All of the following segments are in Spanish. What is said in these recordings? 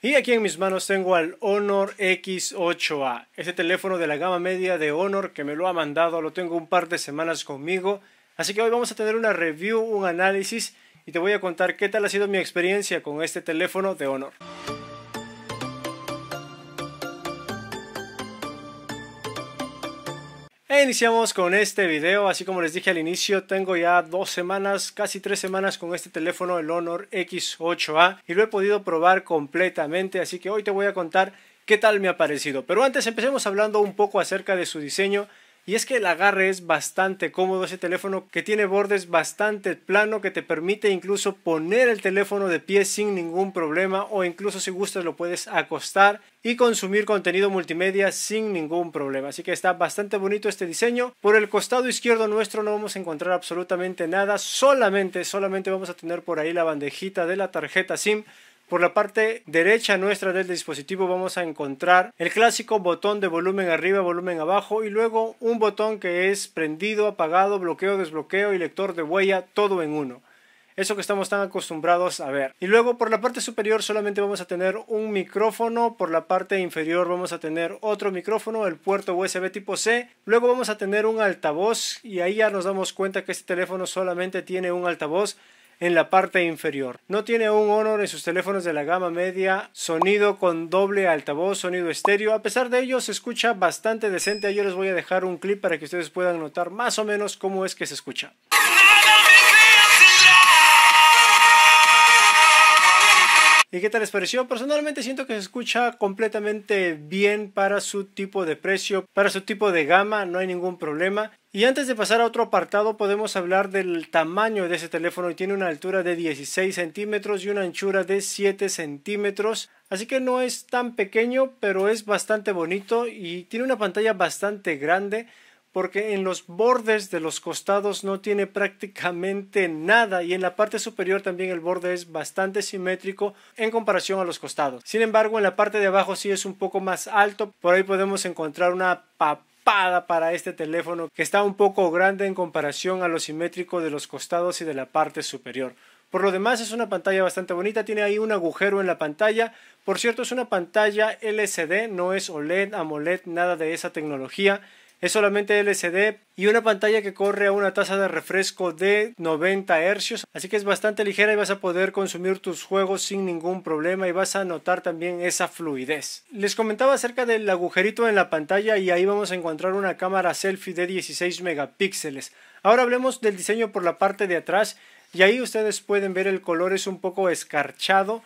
Y aquí en mis manos tengo al Honor X8A, este teléfono de la gama media de Honor que me lo ha mandado, lo tengo un par de semanas conmigo, así que hoy vamos a tener una review, un análisis y te voy a contar qué tal ha sido mi experiencia con este teléfono de Honor. Iniciamos con este video, así como les dije al inicio, tengo ya dos semanas, casi tres semanas con este teléfono, el Honor X8A, y lo he podido probar completamente, así que hoy te voy a contar qué tal me ha parecido. Pero antes empecemos hablando un poco acerca de su diseño y es que el agarre es bastante cómodo ese teléfono que tiene bordes bastante plano que te permite incluso poner el teléfono de pie sin ningún problema o incluso si gustas lo puedes acostar y consumir contenido multimedia sin ningún problema. Así que está bastante bonito este diseño. Por el costado izquierdo nuestro no vamos a encontrar absolutamente nada, solamente solamente vamos a tener por ahí la bandejita de la tarjeta SIM por la parte derecha nuestra del dispositivo vamos a encontrar el clásico botón de volumen arriba, volumen abajo y luego un botón que es prendido, apagado, bloqueo, desbloqueo y lector de huella, todo en uno. Eso que estamos tan acostumbrados a ver. Y luego por la parte superior solamente vamos a tener un micrófono, por la parte inferior vamos a tener otro micrófono, el puerto USB tipo C, luego vamos a tener un altavoz y ahí ya nos damos cuenta que este teléfono solamente tiene un altavoz en la parte inferior. No tiene un Honor en sus teléfonos de la gama media, sonido con doble altavoz, sonido estéreo. A pesar de ello, se escucha bastante decente. Yo les voy a dejar un clip para que ustedes puedan notar más o menos cómo es que se escucha. ¿Y qué tal les pareció? Personalmente siento que se escucha completamente bien para su tipo de precio, para su tipo de gama, no hay ningún problema. Y antes de pasar a otro apartado podemos hablar del tamaño de ese teléfono tiene una altura de 16 centímetros y una anchura de 7 centímetros. Así que no es tan pequeño pero es bastante bonito y tiene una pantalla bastante grande porque en los bordes de los costados no tiene prácticamente nada y en la parte superior también el borde es bastante simétrico en comparación a los costados. Sin embargo, en la parte de abajo sí es un poco más alto, por ahí podemos encontrar una papa para este teléfono que está un poco grande en comparación a lo simétrico de los costados y de la parte superior. Por lo demás es una pantalla bastante bonita, tiene ahí un agujero en la pantalla. Por cierto, es una pantalla LCD, no es OLED, AMOLED, nada de esa tecnología. Es solamente LCD y una pantalla que corre a una tasa de refresco de 90 Hz, así que es bastante ligera y vas a poder consumir tus juegos sin ningún problema y vas a notar también esa fluidez. Les comentaba acerca del agujerito en la pantalla y ahí vamos a encontrar una cámara selfie de 16 megapíxeles. Ahora hablemos del diseño por la parte de atrás y ahí ustedes pueden ver el color es un poco escarchado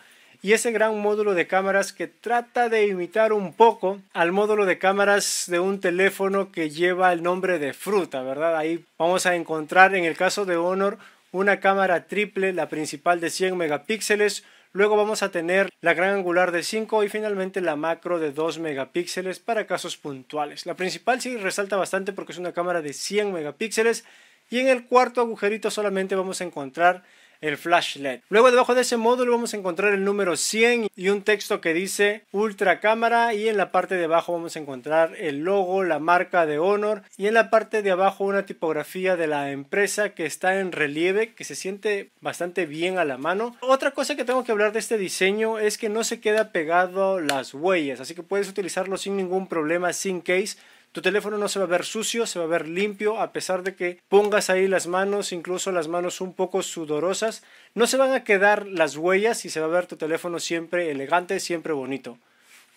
y ese gran módulo de cámaras que trata de imitar un poco al módulo de cámaras de un teléfono que lleva el nombre de fruta, ¿verdad? Ahí vamos a encontrar en el caso de Honor una cámara triple, la principal de 100 megapíxeles, Luego vamos a tener la gran angular de 5 y finalmente la macro de 2 megapíxeles para casos puntuales. La principal sí resalta bastante porque es una cámara de 100 megapíxeles y en el cuarto agujerito solamente vamos a encontrar el flash LED. Luego debajo de ese módulo vamos a encontrar el número 100 y un texto que dice ultra cámara y en la parte de abajo vamos a encontrar el logo, la marca de Honor y en la parte de abajo una tipografía de la empresa que está en relieve que se siente bastante bien a la mano. Otra cosa que tengo que hablar de este diseño es que no se queda pegado las huellas así que puedes utilizarlo sin ningún problema sin case tu teléfono no se va a ver sucio, se va a ver limpio, a pesar de que pongas ahí las manos, incluso las manos un poco sudorosas, no se van a quedar las huellas y se va a ver tu teléfono siempre elegante, siempre bonito.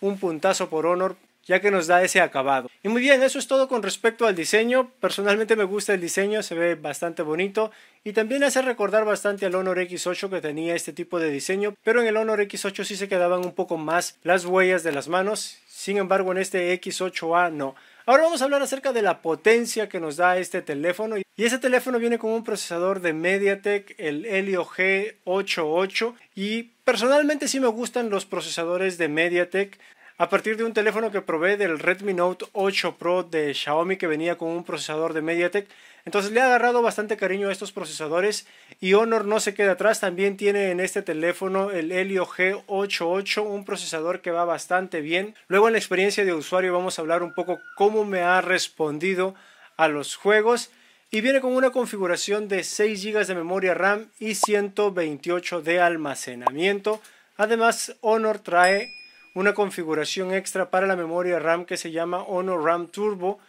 Un puntazo por Honor ya que nos da ese acabado. Y muy bien, eso es todo con respecto al diseño. Personalmente me gusta el diseño, se ve bastante bonito y también hace recordar bastante al Honor X8 que tenía este tipo de diseño, pero en el Honor X8 sí se quedaban un poco más las huellas de las manos, sin embargo en este X8A no. Ahora vamos a hablar acerca de la potencia que nos da este teléfono. Y ese teléfono viene con un procesador de MediaTek, el Helio G88. Y personalmente sí me gustan los procesadores de MediaTek a partir de un teléfono que probé del Redmi Note 8 Pro de Xiaomi que venía con un procesador de MediaTek, entonces le ha agarrado bastante cariño a estos procesadores y Honor no se queda atrás. También tiene en este teléfono el Helio G88, un procesador que va bastante bien. Luego en la experiencia de usuario vamos a hablar un poco cómo me ha respondido a los juegos. Y viene con una configuración de 6 GB de memoria RAM y 128 de almacenamiento. Además, Honor trae una configuración extra para la memoria RAM que se llama Honor RAM Turbo,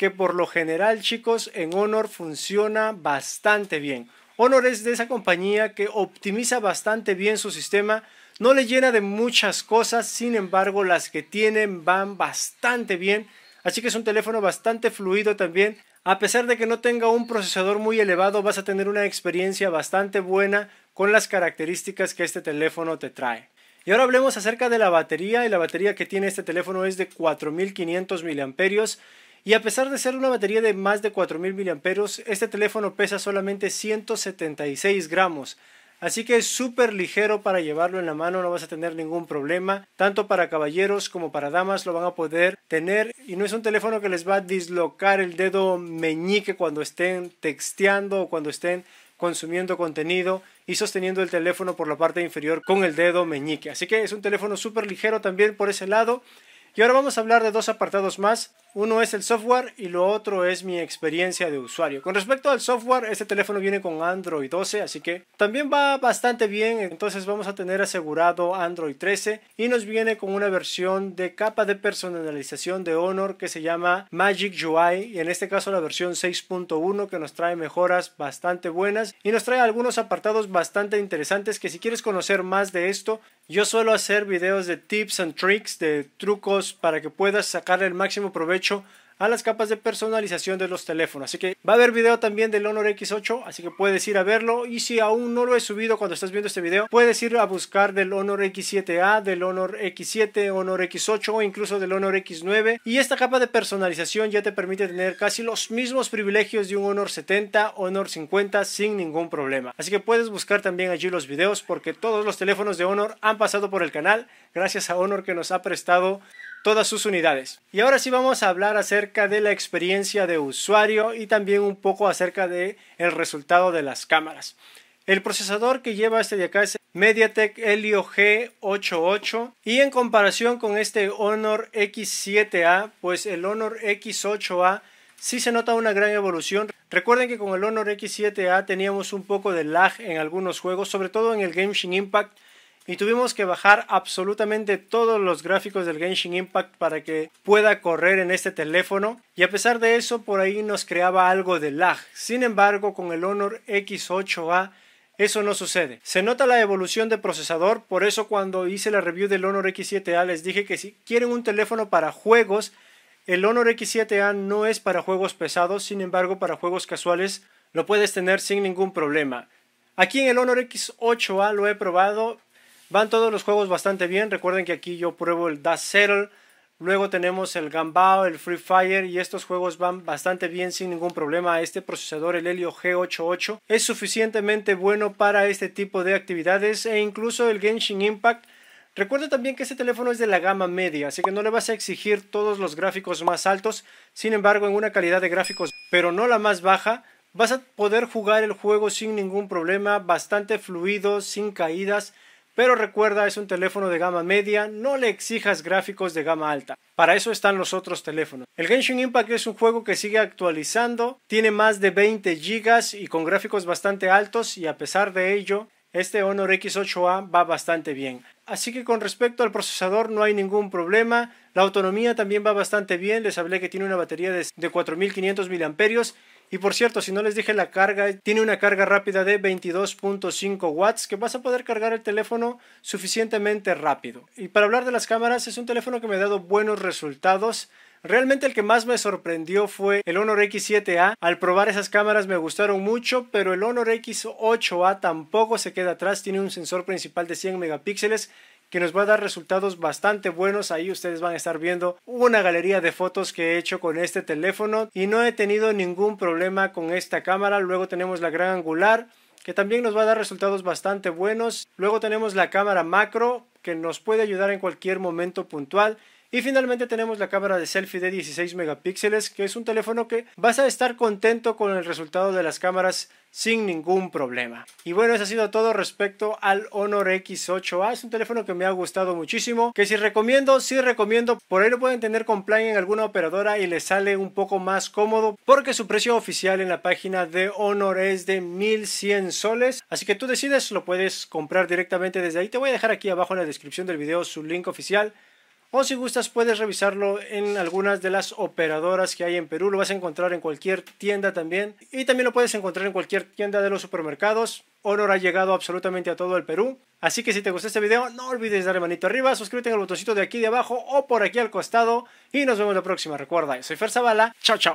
que por lo general, chicos, en Honor funciona bastante bien. Honor es de esa compañía que optimiza bastante bien su sistema, no le llena de muchas cosas, sin embargo las que tienen van bastante bien, así que es un teléfono bastante fluido también. A pesar de que no tenga un procesador muy elevado, vas a tener una experiencia bastante buena con las características que este teléfono te trae. Y ahora hablemos acerca de la batería, y la batería que tiene este teléfono es de 4500 mAh. Y a pesar de ser una batería de más de 4.000 mAh, este teléfono pesa solamente 176 gramos. Así que es súper ligero para llevarlo en la mano, no vas a tener ningún problema. Tanto para caballeros como para damas lo van a poder tener. Y no es un teléfono que les va a dislocar el dedo meñique cuando estén texteando o cuando estén consumiendo contenido y sosteniendo el teléfono por la parte inferior con el dedo meñique. Así que es un teléfono súper ligero también por ese lado. Y ahora vamos a hablar de dos apartados más. Uno es el software y lo otro es mi experiencia de usuario. Con respecto al software, este teléfono viene con Android 12, así que también va bastante bien. Entonces vamos a tener asegurado Android 13 y nos viene con una versión de capa de personalización de Honor que se llama Magic UI y en este caso la versión 6.1 que nos trae mejoras bastante buenas y nos trae algunos apartados bastante interesantes que si quieres conocer más de esto, yo suelo hacer videos de tips and tricks, de trucos para que puedas sacar el máximo provecho a las capas de personalización de los teléfonos. Así que va a haber video también del Honor X8, así que puedes ir a verlo. Y si aún no lo he subido cuando estás viendo este video, puedes ir a buscar del Honor X7A, del Honor X7, Honor X8 o incluso del Honor X9. Y esta capa de personalización ya te permite tener casi los mismos privilegios de un Honor 70, Honor 50 sin ningún problema. Así que puedes buscar también allí los videos porque todos los teléfonos de Honor han pasado por el canal gracias a Honor que nos ha prestado todas sus unidades. Y ahora sí vamos a hablar acerca de la experiencia de usuario y también un poco acerca de el resultado de las cámaras. El procesador que lleva este de acá es MediaTek Helio G88 y en comparación con este Honor X7A, pues el Honor X8A sí se nota una gran evolución. Recuerden que con el Honor X7A teníamos un poco de lag en algunos juegos, sobre todo en el Genshin Impact y tuvimos que bajar absolutamente todos los gráficos del Genshin Impact para que pueda correr en este teléfono y a pesar de eso por ahí nos creaba algo de lag. Sin embargo con el Honor X8A eso no sucede. Se nota la evolución de procesador, por eso cuando hice la review del Honor X7A les dije que si quieren un teléfono para juegos, el Honor X7A no es para juegos pesados, sin embargo para juegos casuales lo puedes tener sin ningún problema. Aquí en el Honor X8A lo he probado Van todos los juegos bastante bien. Recuerden que aquí yo pruebo el Das Settle. Luego tenemos el Gambao, el Free Fire y estos juegos van bastante bien sin ningún problema. Este procesador, el Helio G88, es suficientemente bueno para este tipo de actividades e incluso el Genshin Impact. Recuerda también que este teléfono es de la gama media, así que no le vas a exigir todos los gráficos más altos, sin embargo en una calidad de gráficos, pero no la más baja, vas a poder jugar el juego sin ningún problema, bastante fluido, sin caídas, pero recuerda, es un teléfono de gama media, no le exijas gráficos de gama alta. Para eso están los otros teléfonos. El Genshin Impact es un juego que sigue actualizando, tiene más de 20 GB y con gráficos bastante altos y a pesar de ello, este Honor X8A va bastante bien. Así que con respecto al procesador no hay ningún problema, la autonomía también va bastante bien, les hablé que tiene una batería de 4500 mAh y por cierto, si no les dije la carga, tiene una carga rápida de 22.5 watts que vas a poder cargar el teléfono suficientemente rápido. Y para hablar de las cámaras, es un teléfono que me ha dado buenos resultados. Realmente el que más me sorprendió fue el Honor X7A. Al probar esas cámaras me gustaron mucho, pero el Honor X8A tampoco se queda atrás. Tiene un sensor principal de 100 megapíxeles que nos va a dar resultados bastante buenos. Ahí ustedes van a estar viendo una galería de fotos que he hecho con este teléfono y no he tenido ningún problema con esta cámara. Luego tenemos la gran angular que también nos va a dar resultados bastante buenos. Luego tenemos la cámara macro que nos puede ayudar en cualquier momento puntual. Y finalmente tenemos la cámara de selfie de 16 megapíxeles, que es un teléfono que vas a estar contento con el resultado de las cámaras sin ningún problema. Y bueno, eso ha sido todo respecto al Honor X8A. Es un teléfono que me ha gustado muchísimo, que si recomiendo, sí recomiendo. Por ahí lo pueden tener con plan en alguna operadora y les sale un poco más cómodo porque su precio oficial en la página de Honor es de 1100 soles. Así que tú decides, lo puedes comprar directamente desde ahí. Te voy a dejar aquí abajo en la descripción del video su link oficial o si gustas puedes revisarlo en algunas de las operadoras que hay en Perú. Lo vas a encontrar en cualquier tienda también. Y también lo puedes encontrar en cualquier tienda de los supermercados. Honor ha llegado absolutamente a todo el Perú. Así que si te gustó este video, no olvides darle manito arriba, suscríbete al botoncito de aquí de abajo o por aquí al costado. Y nos vemos la próxima. Recuerda, soy Fer Zavala. Chao, chao.